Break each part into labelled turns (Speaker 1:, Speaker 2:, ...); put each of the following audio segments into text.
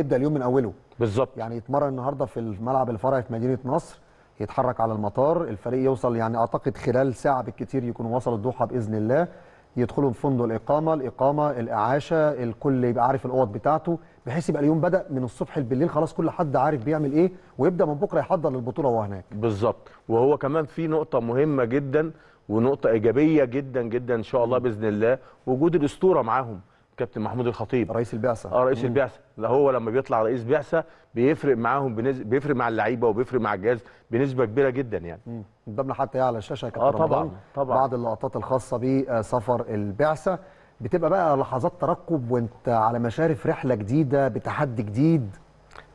Speaker 1: ابدا اليوم من اوله بالظبط يعني يتمرن النهارده في الملعب الفرعي في مدينه نصر يتحرك على المطار الفريق يوصل يعني اعتقد خلال ساعه بالكثير يكون وصل الدوحه باذن الله يدخلوا فندق الاقامه الاقامه الاعاشه الكل يبقى عارف الاوض بتاعته بحيث يبقى اليوم بدا من الصبح بالليل خلاص كل حد عارف بيعمل ايه ويبدا من بكره يحضر للبطوله وهو هناك
Speaker 2: بالظبط وهو كمان في نقطه مهمه جدا ونقطه ايجابيه جدا جدا ان شاء الله باذن الله وجود الاسطوره معاهم كابتن محمود الخطيب رئيس البعثه اه رئيس البعثه ده هو لما بيطلع رئيس بعثه بيفرق معاهم بنز... بيفرق مع اللعيبه وبيفرق مع الجهاز بنسبه كبيره جدا يعني
Speaker 1: قدامنا حتى على الشاشه آه، كابتن اه طبعا طبعا بعض اللقطات الخاصه بسفر البعثه بتبقى بقى لحظات ترقب وانت على مشارف رحله جديده بتحدي
Speaker 2: جديد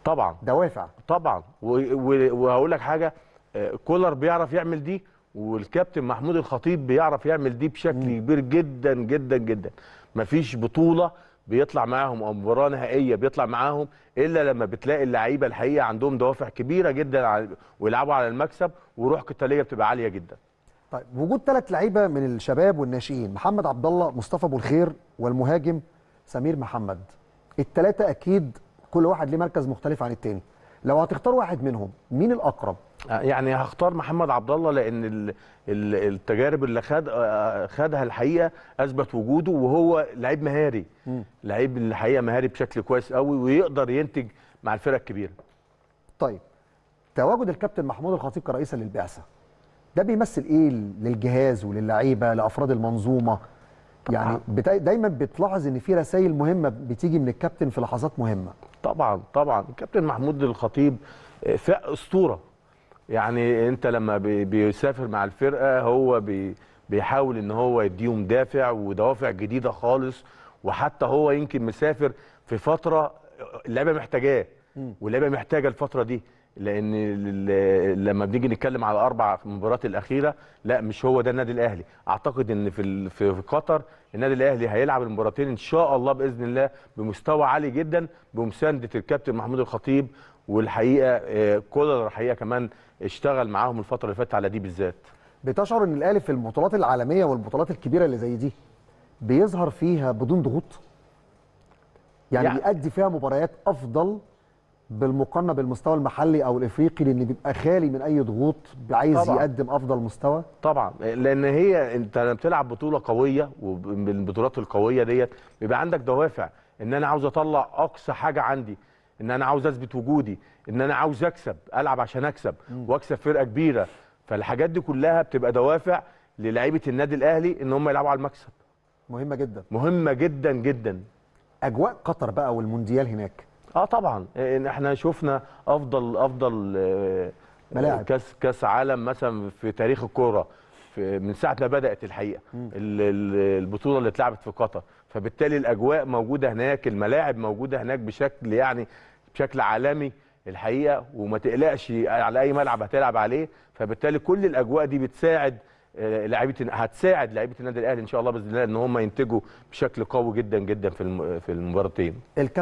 Speaker 2: طبعا دوافع طبعا وهقول لك حاجه آه، كولر بيعرف يعمل دي والكابتن محمود الخطيب بيعرف يعمل دي بشكل كبير جدا جدا جدا مفيش بطوله بيطلع معاهم او مباراه نهائيه بيطلع معاهم الا لما بتلاقي اللعيبه الحقيقه عندهم دوافع كبيره جدا ويلعبوا على المكسب وروح قتاليه بتبقى عاليه جدا.
Speaker 1: طيب وجود ثلاث لعيبه من الشباب والناشئين محمد عبد الله مصطفى ابو الخير والمهاجم سمير محمد الثلاثه اكيد كل واحد ليه مركز مختلف عن الثاني لو هتختار واحد منهم مين الاقرب
Speaker 2: آه، يعني هختار محمد عبد الله لان التجارب اللي خد آه، آه، خدها الحقيقه اثبت وجوده وهو لعيب مهاري لعيب الحقيقه مهاري بشكل كويس قوي ويقدر ينتج مع الفرق الكبيره طيب
Speaker 1: تواجد الكابتن محمود الخطيب كرئيسا للبعثه ده بيمثل ايه للجهاز وللعيبه لافراد المنظومه يعني بتا... دايما بتلاحظ ان في رسائل مهمه بتيجي من الكابتن في لحظات مهمه
Speaker 2: طبعا طبعا الكابتن محمود الخطيب اسطوره يعني انت لما بيسافر مع الفرقه هو بيحاول ان هو يديهم دافع ودوافع جديده خالص وحتى هو يمكن مسافر في فتره اللعبه محتاجاه واللعبه محتاجه الفتره دي لان لما بنيجي نتكلم على اربع مباريات الاخيره لا مش هو ده النادي الاهلي اعتقد ان في في قطر النادي الاهلي هيلعب المباراتين ان شاء الله باذن الله بمستوى عالي جدا بمسانده الكابتن محمود الخطيب والحقيقه آه، كولر الحقيقه كمان اشتغل معاهم الفتره اللي فاتت على دي بالذات
Speaker 1: بتشعر ان الاهلي في البطولات العالميه والبطولات الكبيره اللي زي دي بيظهر فيها بدون ضغوط يعني, يعني بيأدي فيها مباريات افضل بالمقارنه بالمستوى المحلي او الافريقي لان بيبقى خالي من اي ضغوط عايز يقدم افضل مستوى
Speaker 2: طبعا لان هي انت لما بتلعب بطوله قويه وبالبطولات القويه ديت بيبقى عندك دوافع ان انا عاوز اطلع اقصى حاجه عندي ان انا عاوز اثبت وجودي ان انا عاوز اكسب العب عشان اكسب واكسب فرقه كبيره فالحاجات دي كلها بتبقى دوافع للعيبه النادي الاهلي ان هم يلعبوا على المكسب مهمه جدا مهمه جدا جدا اجواء قطر بقى والمونديال هناك اه طبعا احنا شفنا افضل افضل آه، ملاعب كاس كاس عالم مثلا في تاريخ الكوره في من ساعه ما بدات الحقيقه البطوله اللي اتلعبت في قطر فبالتالي الاجواء موجوده هناك الملاعب موجوده هناك بشكل يعني بشكل عالمي الحقيقه وما تقلقش على اي ملعب هتلعب عليه فبالتالي كل الاجواء دي بتساعد آه، لعيبه هتساعد لعيبه النادي الاهلي ان شاء الله باذن الله ان هم ينتجوا بشكل قوي جدا جدا في في المباراتين